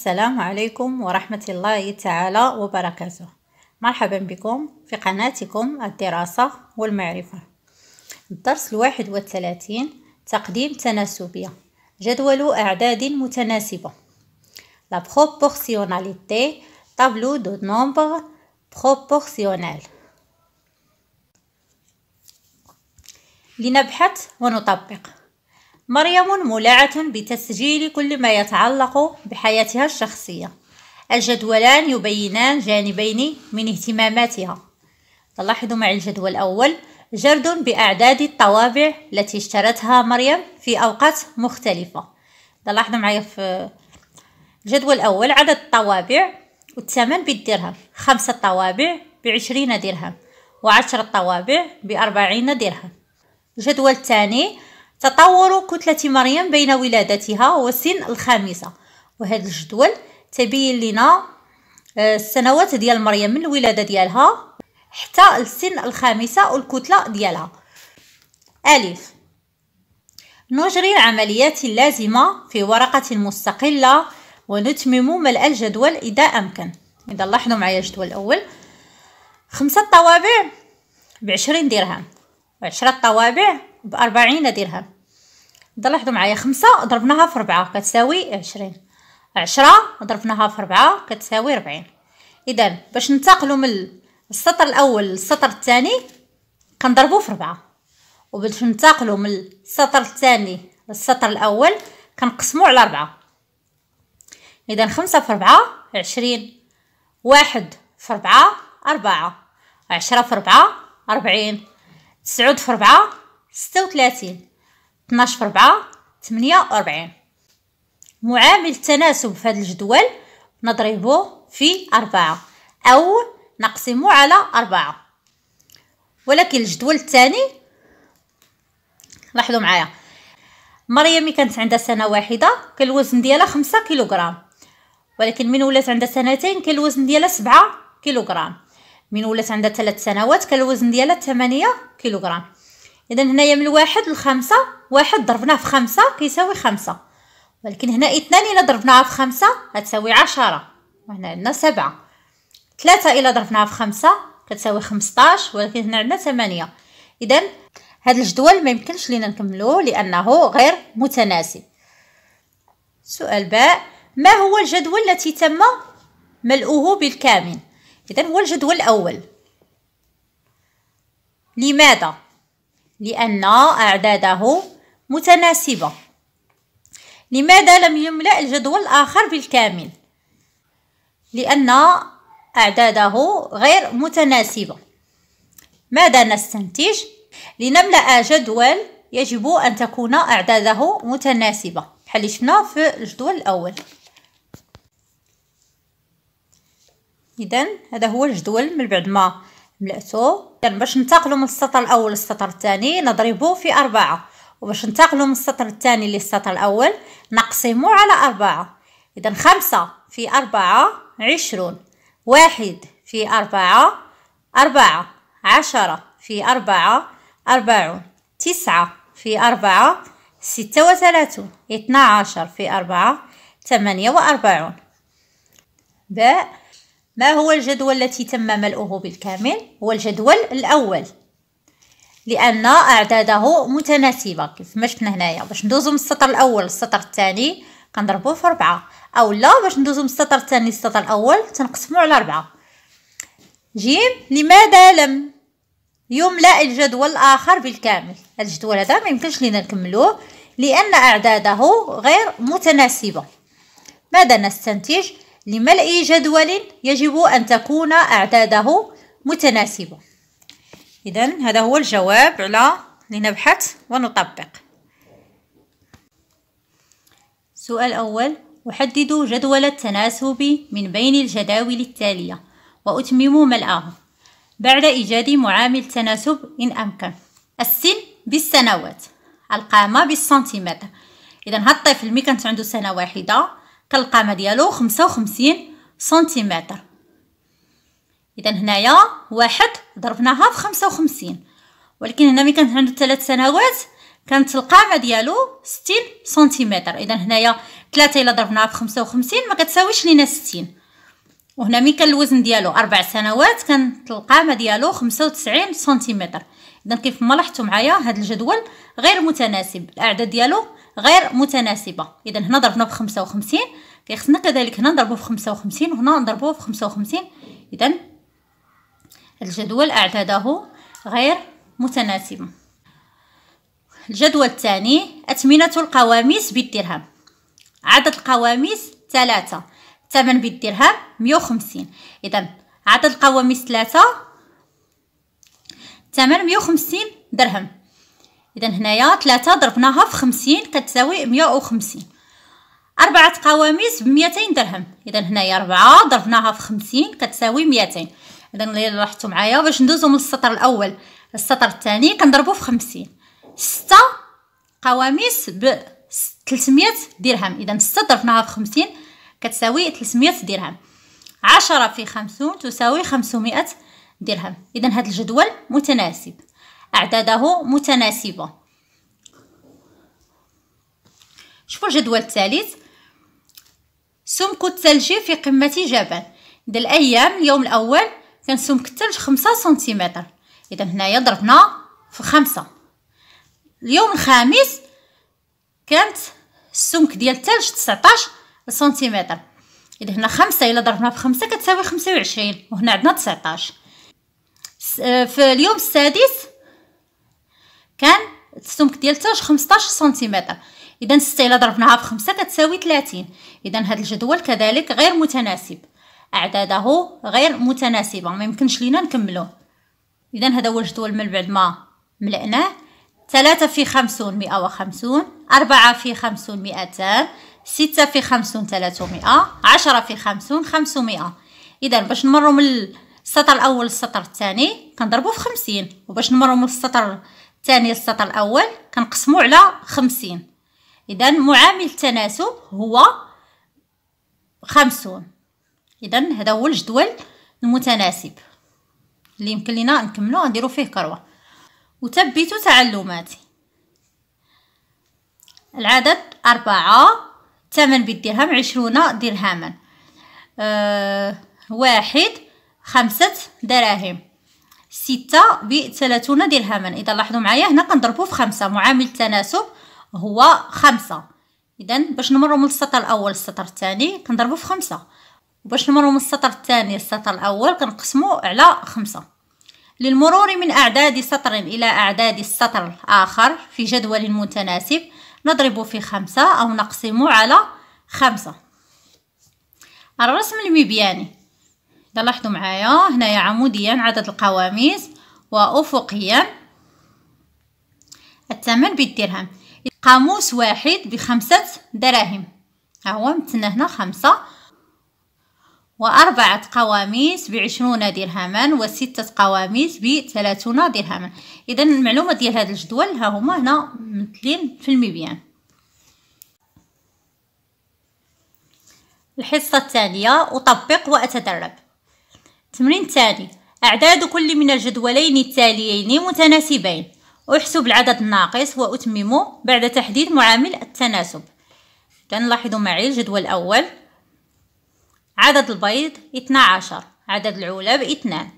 السلام عليكم ورحمة الله تعالى وبركاته مرحبا بكم في قناتكم الدراسة والمعرفة الدرس الواحد والثلاثين تقديم تناسبية جدول أعداد متناسبة La proportionnalité tableau de nombres proportionnels لنبحث ونطبق مريم مولعة بتسجيل كل ما يتعلق بحياتها الشخصية الجدولان يبينان جانبين من اهتماماتها تلاحظوا معي الجدول الأول جرد بأعداد الطوابع التي اشترتها مريم في أوقات مختلفة تلاحظوا معي في الجدول الأول عدد الطوابع والثمن بالدرهم خمسة طوابع بعشرين درهم وعشرة طوابع بأربعين درهم الجدول الثاني تطور كتلة مريم بين ولادتها وسن الخامسة وهذا الجدول تبين لنا آه، السنوات ديال مريم من الولادة ديالها حتى السن الخامسة والكتلة ديالها ألف نجري العمليات اللازمة في ورقة مستقلة ونتمم ملء الجدول إذا أمكن إذا لاحظوا معايا الجدول الأول خمسة طوابع بعشرين درهم وعشرة طوابع بأربعين درهم ضل لاحظوا معايا خمسة ضربناها في ربعة كتساوي عشرين عشرة ضربناها في ربعة كتساوي ربعين إذا باش ننتقلوا من السطر الأول للسطر الثاني كنضربوا في ربعة وباش ننتقلوا من السطر الثاني للسطر الأول كنقسموا على ربعة إذا خمسة في ربعة عشرين واحد في ربعة أربعة عشرة في ربعة أربعين تسعود في ربعة ستة وثلاثين اثناش في ربعة تمنية وأربعين معامل التناسب في هاد الجدول نضربه في أربعة أو نقسمه على أربعة ولكن الجدول الثاني لاحظوا معايا مريم كانت عندها سنة واحدة كان الوزن ديالها خمسة كيلوغرام ولكن من ولات عندها سنتين كان الوزن ديالها سبعة كيلوغرام من ولات عندها ثلاث سنوات كان الوزن ديالها 8 كيلوغرام اذا هنايا من واحد لخمسة واحد ضربناه في خمسة كيساوي خمسة ولكن هنا اثنان الى ضربناها في خمسة غتساوي عشرة وهنا عندنا سبعة ثلاثة الى ضربناها في خمسة كتساوي خمسطاش ولكن هنا عندنا ثمانية اذا هاد الجدول ما يمكنش لينا نكملوه لانه غير متناسب سؤال باء ما هو الجدول التي تم ملؤه بالكامل اذا هو الجدول الاول لماذا لأن أعداده متناسبة لماذا لم يملأ الجدول الآخر بالكامل؟ لأن أعداده غير متناسبة ماذا نستنتج؟ لنملأ جدول يجب أن تكون أعداده متناسبة بحال شفنا في الجدول الأول إذا هذا هو الجدول من بعد ما ملأته يعني باش ننتقلوا من السطر الأول للسطر الثاني نضربو في أربعة وباش ننتقلوا من السطر الثاني للسطر الأول نقسمه على أربعة إذا خمسة في أربعة عشرون واحد في أربعة أربعة عشرة في أربعة أربعون تسعة في أربعة ستة وثلاثون اثنا عشر في أربعة ثمانية وأربعون باء ما هو الجدول التي تم ملؤه بالكامل هو الجدول الأول لأن أعداده متناسبة كيف ما شفنا هنايا باش ندوزو من السطر الأول للسطر الثاني كنضربوه في ربعة أو لا باش ندوزو من السطر الثاني للسطر الأول تنقسمو على ربعة جيم لماذا لم يملأ الجدول الآخر بالكامل الجدول هذا ما يمكنش لينا نكملوه لأن أعداده غير متناسبة ماذا نستنتج لملء جدول يجب أن تكون أعداده متناسبة إذا هذا هو الجواب على لنبحث ونطبق سؤال أول أحدد جدول التناسب من بين الجداول التالية وأتمم ملآه بعد إيجاد معامل تناسب إن أمكن السن بالسنوات القامة بالسنتيمتر إذا هالطفل مي كانت عنده سنة واحدة كالقامه ديالو خمسة وخمسين سنتيمتر اذا هنايا واحد ضربناها في خمسة وخمسين ولكن هنا ملي كانت عنده ثلاث سنوات كانت القامه ديالو ستين سنتيمتر اذا هنايا ثلاثة الا ضربناها في خمسة وخمسين مكتساويش لينا ستين وهنا ملي كان الوزن ديالو اربع سنوات كانت القامه ديالو خمسة وتسعين سنتيمتر اذا كيف ما لاحظتوا معايا هذا الجدول غير متناسب الاعداد ديالو غير متناسبه اذا هنا ضربنا ب 55 كيخصنا كذلك هنا نضربو ب 55 وهنا نضربو ب 55 اذا الجدول اعداده غير متناسبه الجدول الثاني أثمنة القواميس بالدرهم عدد القواميس ثلاثة ثمن بالدرهم مية وخمسين إذا عدد القواميس ثلاثة ثمن مية وخمسين درهم اذا هنايا ثلاثة ضربناها في خمسين كتساوي مية وخمسين أربعة قواميس بميتين درهم إذا هنايا ربعة ضربناها في خمسين كتساوي ميتين إذا اللي لاحظتو معايا باش ندوزو من السطر الأول للسطر الثاني كنضربو في خمسين ستة قواميس ب تلتمية درهم إذا ستة ضربناها في خمسين كتساوي تلتمية درهم عشرة في خمسون تساوي 500 درهم اذا هذا الجدول متناسب اعداده متناسبه شوفوا الجدول الثالث سمك الثلج في قمه جبل اذا الايام اليوم الاول كان سمك الثلج خمسة سنتيمتر اذا هنايا ضربنا في خمسة اليوم الخامس كانت السمك ديال الثلج 19 سنتيمتر اذا هنا خمسة الا ضربنا في خمسة كتساوي خمسة وعشرين وهنا عندنا 19 آه، في اليوم السادس كان السمك ديال التاج 15 سنتيمتر اذا 6 الا ضربناها في 5 كتساوي 30 اذا هذا الجدول كذلك غير متناسب اعداده غير متناسبه ما يمكنش لينا نكملوه اذا هذا هو الجدول من بعد ما ملأناه 3 في 50 150 4 في 50 200 6 في 50 300 10 في 50 500 اذا باش نمروا من السطر الاول السطر الثاني كنضربو في خمسين وباش نمرو من السطر الثاني للسطر الاول كنقسمو على خمسين اذا معامل التناسب هو خمسون اذا هذا هو الجدول المتناسب اللي يمكن لينا نكملو نديرو فيه كروه وثبتوا تعلماتي العدد أربعة ثمن بالدرهم عشرون درهما أه واحد خمسة دراهم ستة بثلاثون درهما إذا لاحظوا معايا هنا كنضربو في خمسة معامل التناسب هو خمسة إذا باش نمرو من السطر الأول للسطر الثاني كنضربو في خمسة وباش نمرو من السطر الثاني للسطر الأول كنقسمو على خمسة للمرور من أعداد سطر إلى أعداد السطر الآخر في جدول متناسب نضرب في خمسة أو نقسم على خمسة الرسم المبياني لاحظوا معايا هنايا عموديا عدد القواميس وأفقيا الثمن بالدرهم قاموس واحد بخمسة دراهم ها هو متنا هنا خمسة وأربعة قواميس بعشرون درهما وستة قواميس بثلاثون درهما إذا المعلومة ديال هذا الجدول ها هما هنا ممثلين في المبيان الحصة الثانية أطبق وأتدرب التمرين التالي أعداد كل من الجدولين التاليين متناسبين أحسب العدد الناقص وأتممه بعد تحديد معامل التناسب كنلاحظوا معي الجدول الأول عدد البيض 12 عدد العلب 2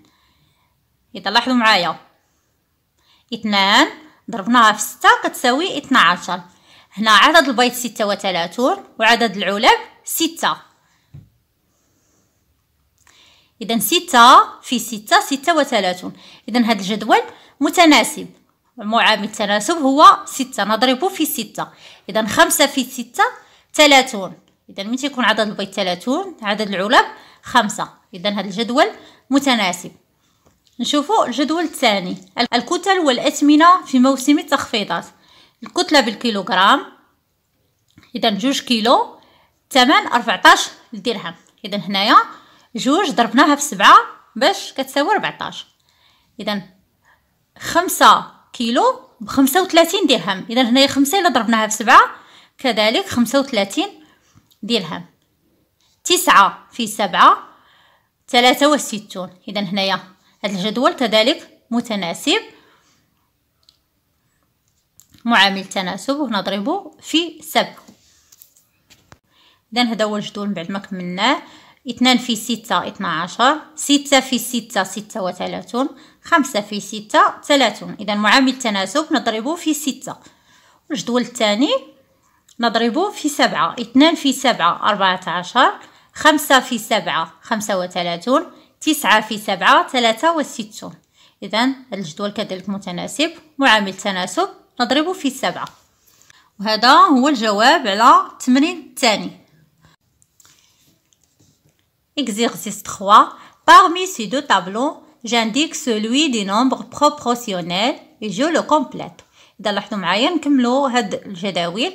إذا لاحظوا معايا 2 ضربناها في 6 كتساوي 12 هنا عدد البيض 36 وعدد العلب 6 إذا ستة في ستة ستة وثلاثون إذا هذا الجدول متناسب معامل التناسب هو ستة نضرب في ستة إذا خمسة في ستة ثلاثون إذا من تيكون عدد البيض ثلاثون عدد العلب خمسة إذا هذا الجدول متناسب نشوفوا الجدول الثاني الكتل والأثمنة في موسم التخفيضات الكتلة بالكيلوغرام إذا جوج كيلو ثمن أربعتاش درهم إذا هنايا جوج ضربناها في سبعة باش كتساوي 14 اذا خمسة كيلو بخمسة وثلاثين درهم اذا هنايا خمسة الا ضربناها في سبعة كذلك خمسة وثلاثين درهم تسعة في سبعة ثلاثة وستون اذا هنايا هذا الجدول كذلك متناسب معامل تناسب ونضربه في سبعة اذا هذا هو الجدول من بعد ما كملناه اثنان في ستة اثنا عشر ستة في ستة ستة وثلاثون خمسة في ستة ثلاثون إذا معامل التناسب نضربه في ستة الجدول الثاني نضربه في سبعة اثنان في سبعة أربعة عشر خمسة في سبعة خمسة وثلاثون تسعة في سبعة ثلاثة وستون إذا الجدول كذلك متناسب معامل التناسب نضربه في سبعة وهذا هو الجواب على التمرين الثاني Exercice 3. Parmi ces deux tableaux, j'indique celui des nombres proportionnels et je le complète. إذا لاحظوا معايا نكملوا هاد الجداول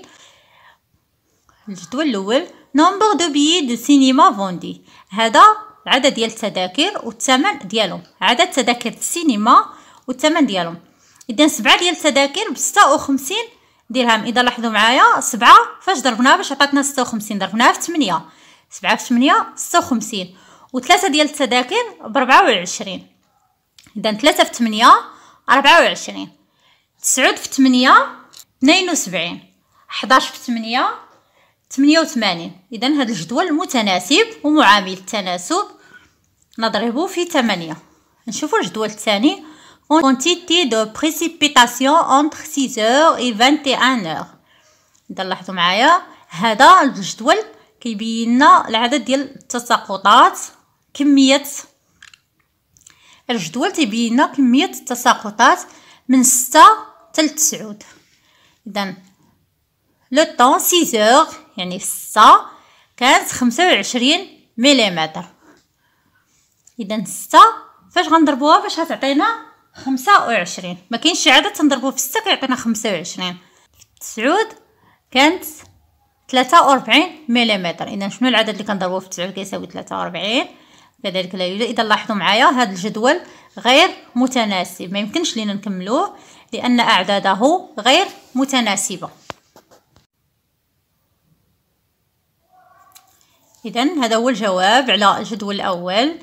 الجدول الأول نمبر دو بيي دو سينما فوندي هذا العدد ديال التذاكر والثمن ديالهم عدد تذاكر السينما والثمن ديالهم إذا سبعة ديال التذاكر بستة وخمسين درهم إذا لاحظوا معايا سبعة فاش ضربناها باش عطاتنا ستة وخمسين ضربناها في 8 سبعة في ثمانية ستة وخمسين وثلاثة ديال التذاكر بربعة وعشرين إذا ثلاثة في ثمانية أربعة وعشرين تسعود في ثمانية اثنين وسبعين حداش في ثمانية ثمانية وثمانين إذا هذا الجدول متناسب ومعامل التناسب نضربه في ثمانية نشوفوا الجدول الثاني quantité de précipitation entre 6 heures et 21 heures إذا لاحظو معايا هذا الجدول كيبين لنا العدد ديال التساقطات كميه الجدول تيبين لنا كميه التساقطات من 6 حتى ل 9 اذا لو طون 6 يعني 6 كانت 25 ميليمتر اذا 6 فاش غنضربوها باش غتعطينا 25 ما كاينش شي عدد تنضربوه في 6 كيعطينا 25 في 9 كانت وأربعين ملم اذا شنو العدد اللي كنضربو في 9 كيساوي وأربعين كذلك لا يوجد اذا لاحظوا معايا هذا الجدول غير متناسب ما يمكنش لينا نكملوه لان اعداده غير متناسبه اذا هذا هو الجواب على الجدول الاول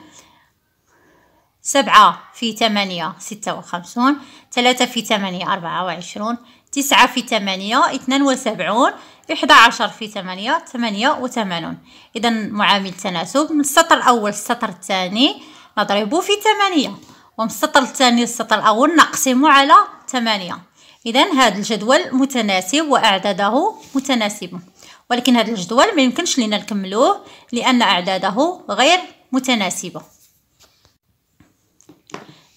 سبعة في ثمانية ستة وخمسون ثلاثة في ثمانية أربعة وعشرون تسعة في ثمانية اثنان وسبعون إحدى عشر في ثمانية ثمانية وثمانون إذا معامل تناسب من السطر الأول السطر الثاني نضربه في ثمانية ومن السطر الثاني للسطر الأول نقسمه على ثمانية إذا هذا الجدول متناسب وأعداده متناسبة ولكن هذا الجدول ما يمكنش لنا نكملوه لأن أعداده غير متناسبة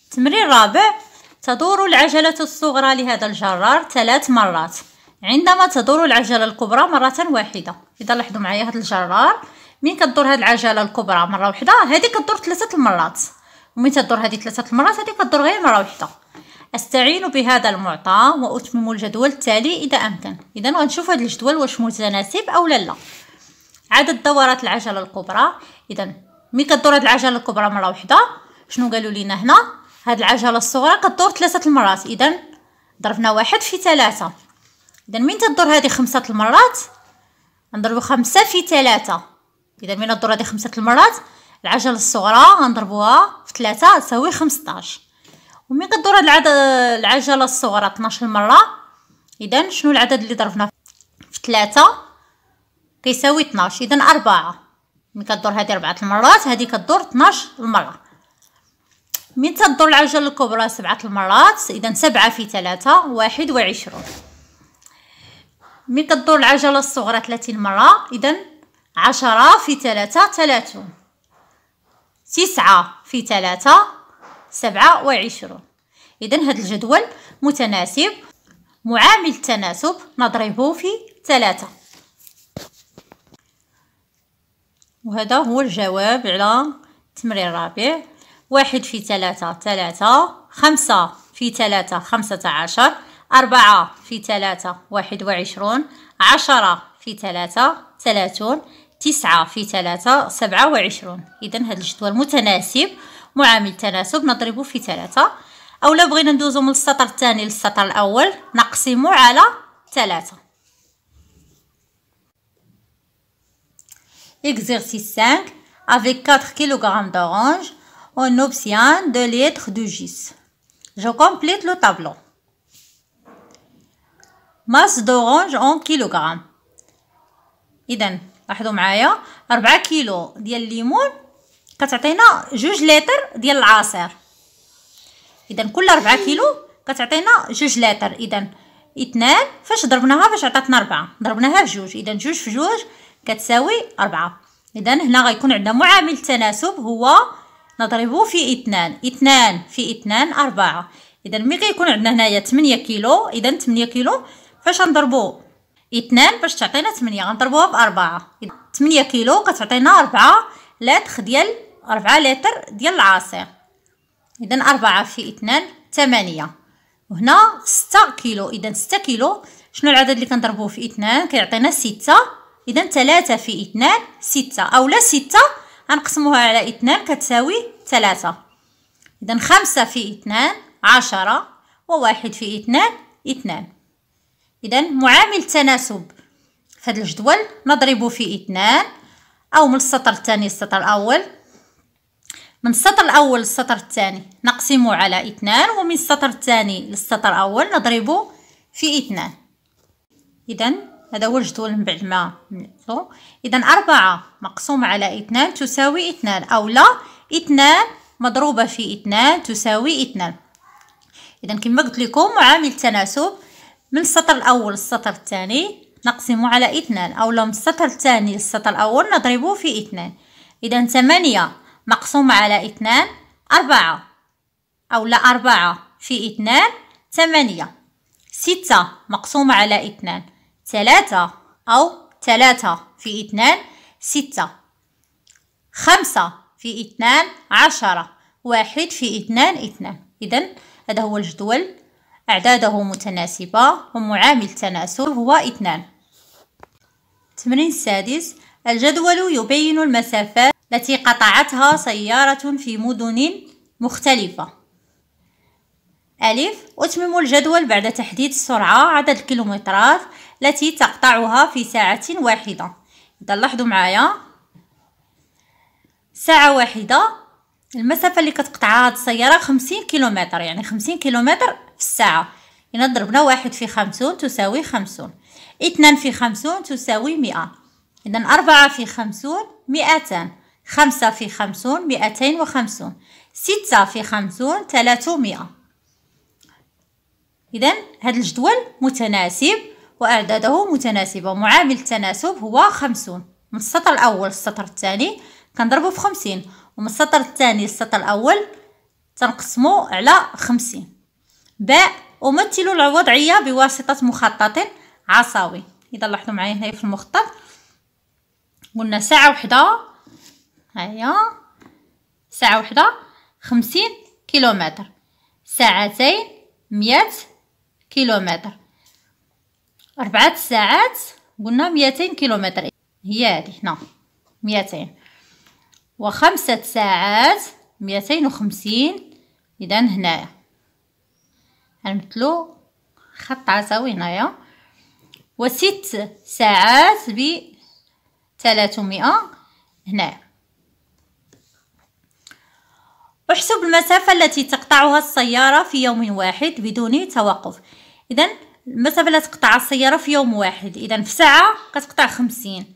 التمرين الرابع تدور العجلة الصغرى لهذا الجرار ثلاث مرات عندما تدور العجلة الكبرى مرة واحدة إذا لاحظوا معايا هاد الجرار من كدور هاد العجلة الكبرى مرة واحدة هادي كدور ثلاثة المرات ومن تدور هذه ثلاثة المرات هذه كدور غير مرة واحدة استعين بهذا المعطى واتمم الجدول التالي اذا امكن اذا غنشوف هذا الجدول واش متناسب او لا لا عدد دورات العجله الكبرى اذا من كدور هذه العجله الكبرى مره واحده شنو قالوا لينا هنا هاد العجله الصغرى كدور ثلاثه المرات اذا ضربنا واحد في ثلاثه اذا من تدور هذه خمسه المرات نضربو خمسة في ثلاثة اذا من تدور هذه خمسه المرات العجله الصغرى غنضربوها في ثلاثة تساوي خمسطاش ومن تدور هاد العدد العجله الصغرى 12 مره اذا شنو العدد اللي ضربنا في ثلاثة كيساوي 12 اذا أربعة من كدور هذه أربعة المرات هذه كدور 12 المره من تدور العجله الكبرى سبعة المرات اذا سبعة في ثلاثة واحد وعشرون مين كدور العجله الصغرى 30 مره اذا 10 في 3 30 تسعة في 3 27 اذا هذا الجدول متناسب معامل التناسب نضربه في 3 وهذا هو الجواب على التمرين الرابع واحد في ثلاثة ثلاثة خمسة في ثلاثة خمسة عشر أربعة في ثلاثة واحد وعشرون عشرة في ثلاثة ثلاثون تسعة في ثلاثة سبعة وعشرون إذا هذا الجدول متناسب معامل تناسب نضربه في ثلاثة أو لا بغينا ندوزو من السطر الثاني للسطر الأول نقسمه على ثلاثة Exercice 5 avec 4 kg d'orange on obtient 2 litres de jus. Je complète le tableau. ماس دورانج اون كيلوغرام اذا لاحظوا معايا ربعة كيلو ديال الليمون كتعطينا جوج لتر ديال العصير اذا كل ربعة كيلو كتعطينا جوج لتر اذا اثنان فاش ضربناها فاش عطاتنا ربعة ضربناها في جوج اذا جوج في جوج كتساوي ربعة اذا هنا غيكون عندنا معامل التناسب هو نضربو في اثنان اثنان في اثنان اربعة اذا ملي كيكون عندنا هنايا تمنية كيلو اذا تمنية كيلو باش نضربو اثنان باش تعطينا ثمانية غنضربوها بأربعة ثمانية كيلو كتعطينا أربعة لتر ديال أربعة لتر ديال العصير إذا أربعة في اثنان ثمانية وهنا ستة كيلو إذا ستة كيلو شنو العدد اللي كنضربوه في اثنان كيعطينا ستة إذا ثلاثة في اثنان ستة أولا ستة غنقسموها على اثنان كتساوي ثلاثة إذا خمسة في اثنان عشرة وواحد في اثنان اثنان إذا معامل تناسب فهاد الجدول نضرب في اثنان أو من السطر الثاني للسطر الأول من السطر الأول للسطر الثاني نقسم على اثنان ومن السطر الثاني للسطر الأول نضرب في اثنان إذا هذا هو الجدول من بعد ما نقصو إذا أربعة مقسوم على اثنان تساوي اثنان أو لا اثنان مضروبة في اثنان تساوي اثنان إذا كما قلت لكم معامل تناسب من السطر الأول للسطر الثاني نقسم على اثنان أو من السطر الثاني للسطر الأول نضربه في اثنان إذا ثمانية مقسومة على اثنان أربعة أو لا أربعة في اثنان ثمانية ستة مقسومة على اثنان ثلاثة أو ثلاثة في اثنان ستة خمسة في اثنان عشرة واحد في اثنان اثنان إذا هذا هو الجدول أعداده متناسبة ومعامل تناسب هو اثنان تمرين السادس الجدول يبين المسافات التي قطعتها سيارة في مدن مختلفة ألف أتمم الجدول بعد تحديد السرعة عدد الكيلومترات التي تقطعها في ساعة واحدة إذا لاحظوا معايا ساعة واحدة المسافة اللي كتقطعها هاد السيارة خمسين كيلومتر يعني خمسين كيلومتر في الساعة إن ضربنا واحد في خمسون تساوي خمسون اثنان في خمسون تساوي مئة إذا أربعة في خمسون مئتان خمسة في خمسون مئتين وخمسون ستة في خمسون ثلاثمائة إذا هذا الجدول متناسب وأعداده متناسبة معامل التناسب هو خمسون من السطر الأول السطر الثاني كنضربو في خمسين ومن السطر الثاني السطر الأول تنقسمو على خمسين باء أمثل الوضعية بواسطة مخطط عصاوي إذا لاحظوا معايا هنا في المخطط قلنا ساعة وحدة هيا ساعة وحدة خمسين كيلومتر ساعتين مية كيلومتر أربعة ساعات قلنا ميتين كيلومتر هي هذه هنا ميتين وخمسة ساعات ميتين وخمسين إذا هنايا مثلو خط عصاوي هنايا وست ساعات ب 300 هنايا احسب المسافة التي تقطعها السيارة في يوم واحد بدون توقف اذا المسافة التي تقطع السيارة في يوم واحد اذا في ساعة كتقطع خمسين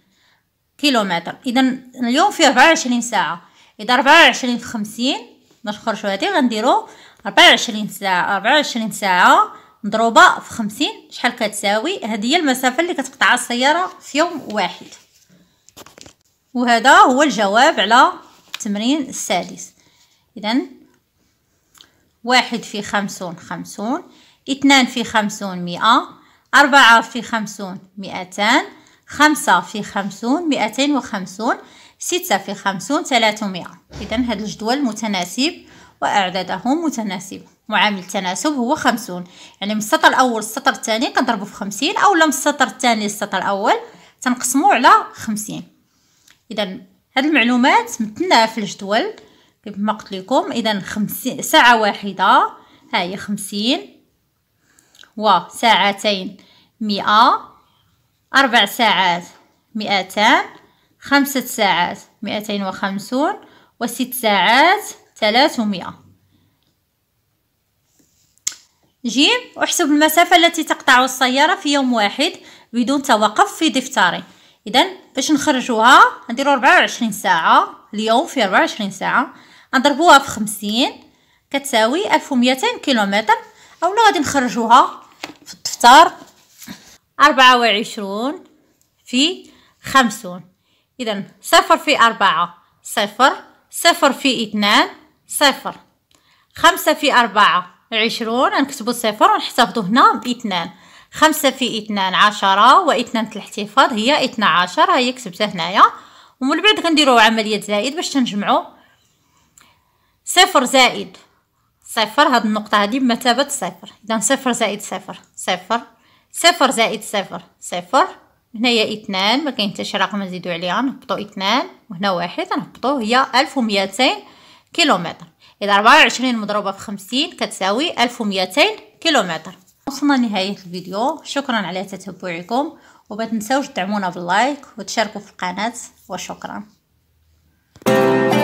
كيلومتر اذا اليوم فيه 24 ساعة اذا 24 في 50 باش نخرجو هادي غنديرو ربعة ساعة ربعة ساعة مضروبة في خمسين شحال كتساوي هذه هي المسافة اللي كتقطعها السيارة في يوم واحد وهذا هو الجواب على التمرين السادس إذا واحد في خمسون خمسون اثنان في خمسون مئة أربعة في خمسون مئتان خمسة في خمسون مئتين وخمسون ستة في خمسون ثلاثمائة إذا هذا الجدول متناسب وأعداده متناسبة معامل التناسب هو خمسون يعني من السطر الأول السطر الثاني كنضربو في خمسين أولا من السطر الثاني للسطر الأول تنقسمو على خمسين إذا هاد المعلومات متناها في الجدول كيفما قلت لكم إذا خمسين ساعة واحدة ها هي خمسين وساعتين مئة أربع ساعات مئتان خمسة ساعات مئتين وخمسون وست ساعات 300 ج احسب المسافة التي تقطع السيارة في يوم واحد بدون توقف في دفتري إذا باش نخرجوها نديرو 24 ساعة اليوم في 24 ساعة نضربوها في خمسين كتساوي ألف كيلومتر أولا غادي نخرجوها في الدفتر 24 في خمسون إذا صفر في 4 صفر صفر في 2 صفر خمسة في أربعة عشرون نكتبو صفر ونحتفظو هنا باثنان خمسة في اثنان عشرة واثنان الاحتفاظ هي اثنا عشر هي كتبتها هنايا ومن بعد غنديرو عملية زائد باش تنجمعو صفر زائد صفر هاد النقطة هادي بمثابة صفر إذا صفر زائد صفر صفر صفر زائد صفر صفر هنايا اثنان ما كاين حتى شي رقم نزيدو عليها نهبطو اثنان وهنا واحد نهبطو هي ألف وميتين كيلومتر إذا 24 مضروبة في 50 كتساوي 1200 كيلومتر وصلنا لنهاية الفيديو شكرا على تتبعكم وما تنساوش تدعمونا باللايك وتشاركوا في القناة وشكرا Thank you.